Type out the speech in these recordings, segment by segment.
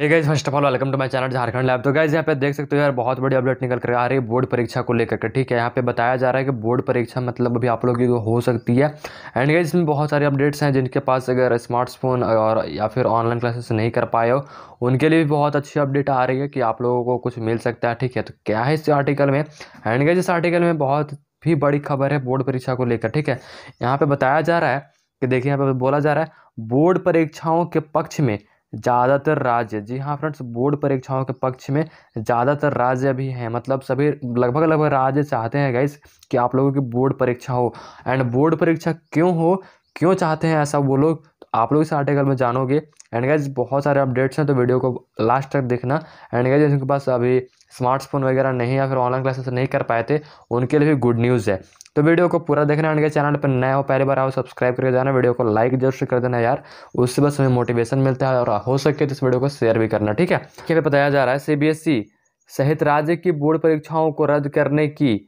ये guys first of all welcome to my channel Jharkhand lab तो guys यहाँ पे देख सकते हो यार बहुत बड़ी अपडेट निकल कर आ रही है बोर्ड परीक्षा को लेकर के ठीक है यहाँ पे बताया जा रहा है कि बोर्ड परीक्षा मतलब अभी आप लोगों की हो सकती है एंड गाइज इसमें बहुत सारे अपडेट्स हैं जिनके पास अगर स्मार्टफोन और या फिर ऑनलाइन क्लासेस नहीं कर पाए हो उनके लिए भी बहुत अच्छी अपडेट आ रही है कि आप लोगों को कुछ मिल सकता है ठीक है तो क्या है इस आर्टिकल में एंड गाइज इस आर्टिकल में बहुत भी बड़ी खबर है बोर्ड परीक्षा को लेकर ठीक है यहाँ पर बताया जा रहा है कि देखिए यहाँ पर बोला जा रहा है बोर्ड परीक्षाओं के पक्ष में ज़्यादातर राज्य जी हाँ फ्रेंड्स बोर्ड परीक्षाओं के पक्ष में ज़्यादातर राज्य भी हैं मतलब सभी लगभग लगभग राज्य चाहते हैं गाइस कि आप लोगों की बोर्ड परीक्षा हो एंड बोर्ड परीक्षा क्यों हो क्यों चाहते हैं ऐसा वो लोग आप लोग इस आर्टिकल में जानोगे एंड गाइज बहुत सारे अपडेट्स हैं तो वीडियो को लास्ट तक देखना एंड गाइज जिनके पास अभी स्मार्टफोन वगैरह नहीं या फिर ऑनलाइन क्लासेस नहीं कर पाए थे उनके लिए भी गुड न्यूज़ है तो वीडियो को पूरा देखना एंड गाइज चैनल पर नया हो पहली बार आओ सब्सक्राइब करके जाना वीडियो को लाइक जरूर कर देना यार उससे बस हमें मोटिवेशन मिलता है और हो सके तो इस वीडियो को शेयर भी करना ठीक है क्या बताया जा रहा है सी e, सहित राज्य की बोर्ड परीक्षाओं को रद्द करने की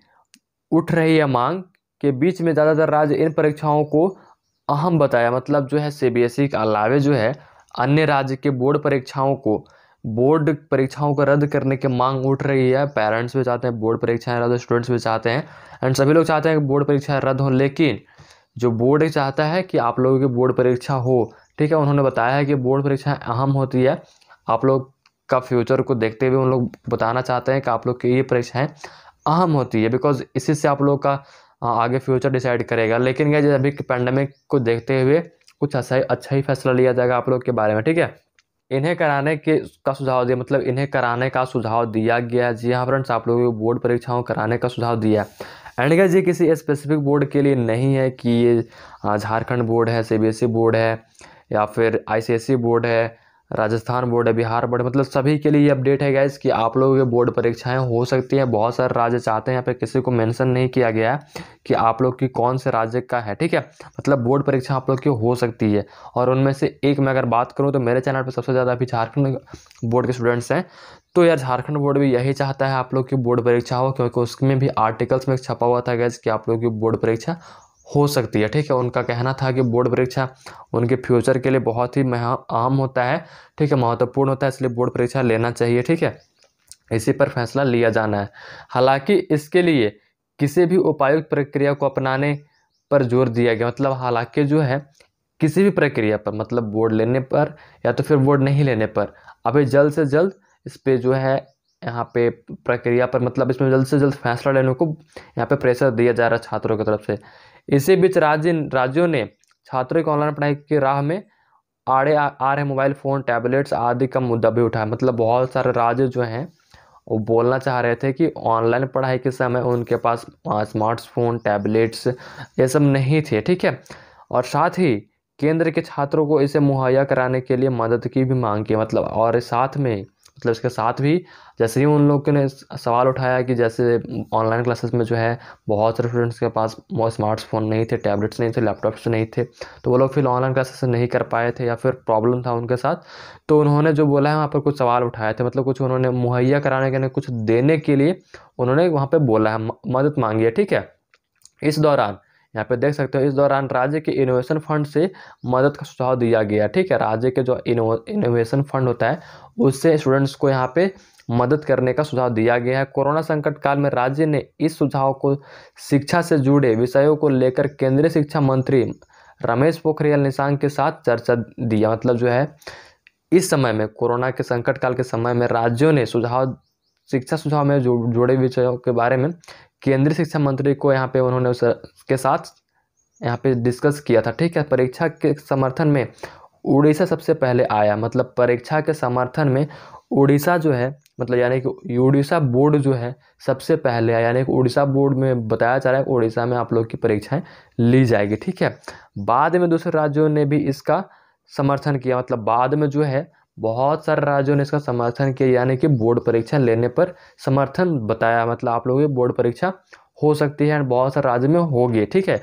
उठ रही है मांग के बीच में ज़्यादातर राज्य इन परीक्षाओं को अहम बताया मतलब जो है सी e के अलावे जो है अन्य राज्य के बोर्ड परीक्षाओं को बोर्ड परीक्षाओं को रद्द करने की मांग उठ रही है पेरेंट्स भी चाहते हैं बोर्ड परीक्षाएं रद्द स्टूडेंट्स भी चाहते हैं एंड सभी लोग चाहते हैं कि बोर्ड परीक्षाएं रद्द हों लेकिन जो बोर्ड चाहता है कि आप लोगों की बोर्ड परीक्षा हो ठीक है उन्होंने बताया है कि बोर्ड परीक्षाएँ अहम होती है आप लोग का फ्यूचर को देखते हुए उन लोग बताना चाहते हैं कि आप लोग की ये परीक्षाएँ अहम होती है बिकॉज इसी से आप लोग का हाँ, आगे फ्यूचर डिसाइड करेगा लेकिन क्या जैसे अभी पैंडमिक को देखते हुए कुछ अच्छा ही अच्छा ही फैसला लिया जाएगा आप लोग के बारे में ठीक है इन्हें कराने के का सुझाव दिया मतलब इन्हें कराने का सुझाव दिया गया है जी हाँ फ्रेंड्स आप लोगों को बोर्ड परीक्षाओं कराने का सुझाव दिया एंड क्या जी किसी स्पेसिफिक बोर्ड के लिए नहीं है कि ये हाँ, झारखंड बोर्ड है सी बोर्ड e है या फिर आई बोर्ड e है राजस्थान बोर्ड है बिहार बोर्ड मतलब सभी के लिए ये अपडेट है गाइज कि आप लोगों के बोर्ड परीक्षाएं हो सकती हैं बहुत सारे राज्य चाहते हैं यहाँ पे किसी को मेंशन नहीं किया गया है कि आप लोग की कौन से राज्य का है ठीक है मतलब बोर्ड परीक्षा आप लोग की हो सकती है और उनमें से एक मैं अगर बात करूँ तो मेरे चैनल पर सबसे ज़्यादा अभी झारखंड बोर्ड के स्टूडेंट्स हैं तो यार झारखंड बोर्ड भी यही चाहता है आप लोग की बोर्ड परीक्षा हो क्योंकि उसमें भी आर्टिकल्स में छपा हुआ था गैस कि आप लोग की बोर्ड परीक्षा हो सकती है ठीक है उनका कहना था कि बोर्ड परीक्षा उनके फ्यूचर के लिए बहुत ही आम होता है ठीक है महत्वपूर्ण होता है इसलिए बोर्ड परीक्षा लेना चाहिए ठीक है इसी पर फैसला लिया जाना है हालांकि इसके लिए किसी भी उपायुक्त प्रक्रिया को अपनाने पर जोर दिया गया मतलब हालांकि जो है किसी भी प्रक्रिया पर मतलब बोर्ड लेने पर या तो फिर बोर्ड नहीं लेने पर अभी जल्द से जल्द इस पर जो है यहाँ पे प्रक्रिया पर मतलब इसमें जल्द से जल्द फैसला लेने को यहाँ पे प्रेशर दिया जा रहा है छात्रों की तरफ से इसी बीच राज्य राज्यों ने छात्रों की ऑनलाइन पढ़ाई की राह में आड़े आ, आ रहे मोबाइल फ़ोन टैबलेट्स आदि का मुद्दा भी उठाया मतलब बहुत सारे राज्य जो हैं वो बोलना चाह रहे थे कि ऑनलाइन पढ़ाई के समय उनके पास स्मार्टफोन टैबलेट्स ये सब नहीं थे ठीक है और साथ ही केंद्र के छात्रों को इसे मुहैया कराने के लिए मदद की भी मांग की मतलब और साथ में मतलब इसके साथ भी जैसे ही उन लोगों ने सवाल उठाया कि जैसे ऑनलाइन क्लासेस में जो है बहुत सारे स्टूडेंट्स के पास स्मार्ट्स स्मार्टफोन नहीं थे टैबलेट्स नहीं थे लैपटॉप्स नहीं थे तो वो लोग फिर ऑनलाइन क्लासेस नहीं कर पाए थे या फिर प्रॉब्लम था उनके साथ तो उन्होंने जो बोला है वहाँ पर कुछ सवाल उठाए थे मतलब कुछ उन्होंने मुहैया कराने के लिए कुछ देने के लिए उन्होंने वहाँ पर बोला है मदद मांगी है ठीक है इस दौरान यहाँ पे देख सकते हो इस दौरान राज्य के इनोवेशन फंड से मदद का सुझाव दिया गया ठीक है राज्य के जो इनोवेशन फंड होता है उससे स्टूडेंट्स को यहाँ पे मदद करने का सुझाव दिया गया है कोरोना संकट काल में राज्य ने इस सुझाव को शिक्षा से जुड़े विषयों को लेकर केंद्रीय शिक्षा मंत्री रमेश पोखरियाल निशांक के साथ चर्चा दिया मतलब जो है इस समय में कोरोना के संकट काल के समय में राज्यों ने सुझाव शिक्षा सुझाव में जुड़े विषयों के बारे में केंद्रीय शिक्षा मंत्री को यहाँ पे उन्होंने उसके साथ यहाँ पे डिस्कस किया था ठीक है परीक्षा के समर्थन में उड़ीसा सबसे पहले आया मतलब परीक्षा के समर्थन में उड़ीसा जो है मतलब यानी कि उड़ीसा बोर्ड जो है सबसे पहले आया यानी कि उड़ीसा बोर्ड में बताया जा रहा है उड़ीसा में आप लोग की परीक्षाएं ली जाएगी ठीक है बाद में दूसरे राज्यों ने भी इसका समर्थन किया मतलब बाद में जो है बहुत सारे राज्यों ने इसका समर्थन किया यानी कि बोर्ड परीक्षा लेने पर समर्थन बताया मतलब आप लोगों की बोर्ड परीक्षा हो सकती है एंड बहुत सारे राज्य में होगी ठीक है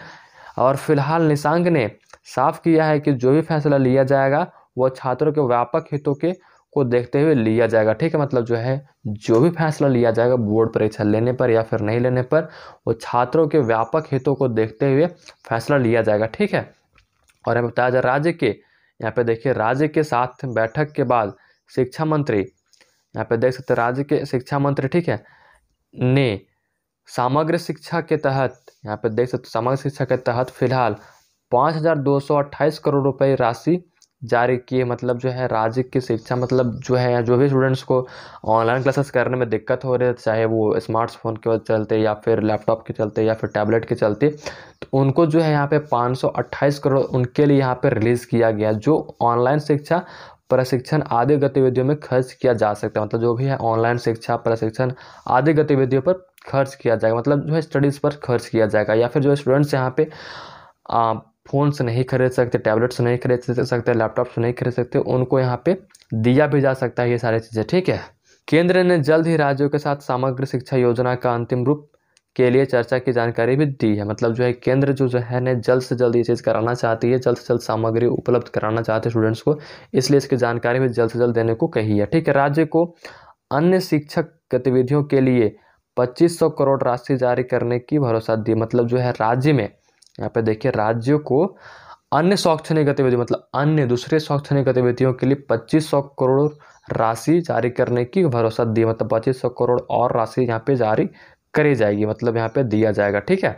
और फिलहाल निशांक ने साफ किया है कि जो भी फैसला लिया जाएगा वह छात्रों के व्यापक हितों के को देखते हुए लिया जाएगा ठीक है मतलब जो है जो भी फैसला लिया जाएगा बोर्ड परीक्षा लेने पर या फिर नहीं लेने पर वो छात्रों के व्यापक हितों को देखते हुए फैसला लिया जाएगा ठीक है और हमें बताया जाए राज्य के यहाँ पे देखिए राज्य के साथ बैठक के बाद शिक्षा मंत्री यहाँ पे देख सकते राज्य के शिक्षा मंत्री ठीक है ने समग्र शिक्षा के तहत यहाँ पे देख सकते समग्र शिक्षा के तहत फिलहाल पाँच हज़ार दो सौ अट्ठाईस करोड़ रुपये राशि जारी किए मतलब जो है राज्य की शिक्षा मतलब जो है जो भी स्टूडेंट्स को ऑनलाइन क्लासेस करने में दिक्कत हो रही है चाहे वो स्मार्टफोन के चलते या फिर लैपटॉप के चलते या फिर टैबलेट के चलते तो उनको जो है यहाँ पे 528 करोड़ उनके लिए यहाँ पे रिलीज़ किया गया जो ऑनलाइन शिक्षा प्रशिक्षण आदि गतिविधियों में खर्च किया जा सकता है मतलब जो भी है ऑनलाइन शिक्षा प्रशिक्षण आदि गतिविधियों पर खर्च किया जाएगा मतलब जो है स्टडीज़ पर खर्च किया जाएगा या फिर जो स्टूडेंट्स यहाँ पे से नहीं खरीद सकते टैबलेट्स नहीं खरीद सकते लैपटॉप्स नहीं खरीद सकते उनको यहाँ पे दिया भी जा सकता है ये सारी चीज़ें ठीक है केंद्र ने जल्द ही राज्यों के साथ समग्र शिक्षा योजना का अंतिम रूप के लिए चर्चा की जानकारी भी दी है मतलब जो है केंद्र जो जो है ने जल्द से जल्द ये चीज़ कराना चाहती है जल्द से जल्द सामग्री उपलब्ध कराना चाहते हैं स्टूडेंट्स को इसलिए इसकी जानकारी भी जल्द से जल्द देने को कही है ठीक है राज्य को अन्य शिक्षक गतिविधियों के लिए 2500 करोड़ राशि जारी करने की भरोसा दी मतलब जो है राज्य में यहाँ पे देखिए राज्यों को अन्य शौक्षणिक गतिविधियों मतलब अन्य दूसरे शौक्षणिक गतिविधियों के लिए पच्चीस सौ करोड़ राशि जारी करने की भरोसा दी मतलब पच्चीस सौ करोड़ और राशि यहाँ पे जारी करी जाएगी मतलब यहाँ पे दिया जाएगा ठीक है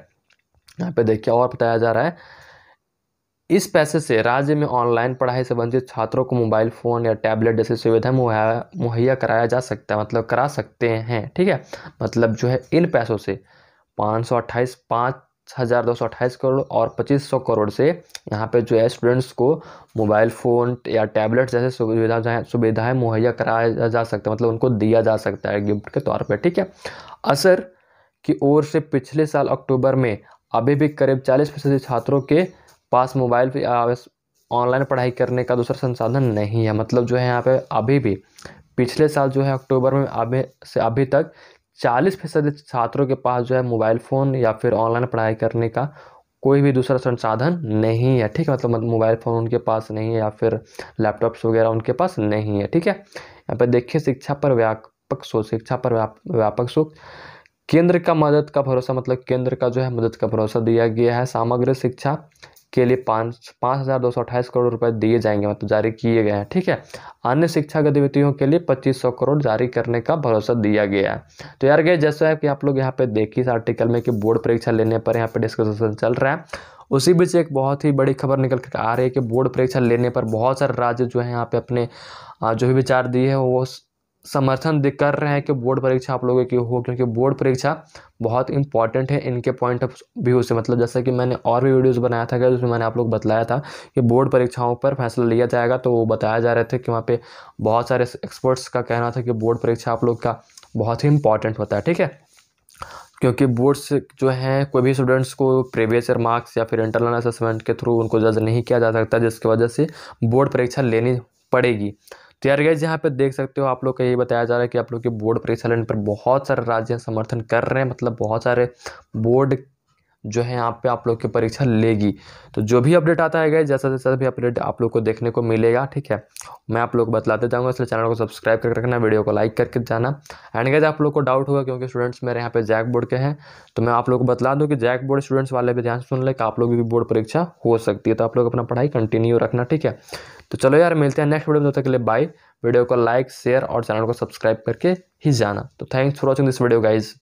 यहाँ पे देखिए और बताया जा रहा है इस पैसे से राज्य में ऑनलाइन पढ़ाई से वंचित छात्रों को मोबाइल फ़ोन या टैबलेट जैसी सुविधा मुहैया मुहैया कराया जा सकता है मतलब करा सकते हैं ठीक है मतलब जो है इन पैसों से पाँच सौ अट्ठाईस पाँच हज़ार दो सौ अट्ठाईस करोड़ और पच्चीस सौ करोड़ से यहाँ पे जो है स्टूडेंट्स को मोबाइल फ़ोन या टैबलेट्स जैसे सुविधा सुविधाएँ मुहैया कराया जा सकता है मतलब उनको दिया जा सकता है गिफ्ट के तौर पर ठीक है असर की ओर से पिछले साल अक्टूबर में अभी भी करीब चालीस फीसदी छात्रों के पास मोबाइल ऑनलाइन पढ़ाई करने का दूसरा संसाधन नहीं है मतलब जो है यहाँ पर अभी भी पिछले साल जो है अक्टूबर में अभी से अभी तक चालीस फीसद छात्रों के पास जो है मोबाइल फ़ोन या फिर ऑनलाइन पढ़ाई करने का कोई भी दूसरा संसाधन नहीं है ठीक है मतलब मोबाइल फ़ोन उनके पास नहीं है या फिर लैपटॉप्स वगैरह उनके पास नहीं है ठीक है यहाँ पर देखिए शिक्षा पर व्यापक सोच शिक्षा पर व्यापक सोच केंद्र का मदद का भरोसा मतलब केंद्र का जो है मदद का भरोसा दिया गया है सामग्री शिक्षा के लिए पाँच पाँच हज़ार दो सौ अट्ठाईस करोड़ रुपए दिए जाएंगे मतलब जारी किए गए हैं ठीक है अन्य शिक्षा गतिविधियों के लिए पच्चीस सौ करोड़ जारी करने का भरोसा दिया गया है तो यार गए जैसा है कि आप लोग यहाँ पे देखिए इस आर्टिकल में कि बोर्ड परीक्षा लेने पर यहाँ पे डिस्कशन चल रहा है उसी बीच एक बहुत ही बड़ी खबर निकल कर आ रही है कि बोर्ड परीक्षा लेने पर बहुत सारे राज्य जो है यहाँ पे अपने जो भी विचार दिए हैं वो समर्थन कर रहे हैं कि बोर्ड परीक्षा आप लोगों की हो क्योंकि बोर्ड परीक्षा बहुत इंपॉर्टेंट है इनके पॉइंट ऑफ व्यू से मतलब जैसे कि मैंने और भी वीडियोस बनाया था क्या जिसमें मैंने आप लोग बताया था कि बोर्ड परीक्षाओं पर फैसला लिया जाएगा तो वो बताया जा रहे थे कि वहाँ पे बहुत सारे एक्सपर्ट्स का कहना था कि बोर्ड परीक्षा आप लोग का बहुत ही इंपॉर्टेंट होता है ठीक है क्योंकि बोर्ड्स जो हैं कोई भी स्टूडेंट्स को प्रीवियस ईयर मार्क्स या फिर इंटरनल असेसमेंट के थ्रू उनको जज नहीं किया जा सकता जिसकी वजह से बोर्ड परीक्षा लेनी पड़ेगी तो यार गैस यहाँ पे देख सकते हो आप लोग का ये बताया जा रहा है कि आप लोग के बोर्ड परिचालन पर बहुत सारे राज्य समर्थन कर रहे हैं मतलब बहुत सारे बोर्ड जो है यहाँ पे आप लोग की परीक्षा लेगी तो जो भी अपडेट आता है जैसा जैसा भी अपडेट आप लोग को देखने को मिलेगा ठीक है मैं आप लोग को बताते जाऊँगा इसलिए चैनल को सब्सक्राइब करके रखना वीडियो को लाइक करके जाना एंड गैज आप लोग को डाउट होगा क्योंकि स्टूडेंट्स मेरे यहाँ पे जैक बोर्ड के हैं तो मैं आप लोग को बता दूँ कि जैक बोर्ड स्टूडेंट्स वाले भी ध्यान सुन ले कि आप लोग भी बोर्ड परीक्षा हो सकती है तो आप लोग अपना पढ़ाई कंटिन्यू रखना ठीक है तो चलो यार मिलते हैं नेक्स्ट वीडियो में तब तक के लिए बाय वीडियो को लाइक शेयर और चैनल को सब्सक्राइब करके ही जाना तो thanks for watching this video guys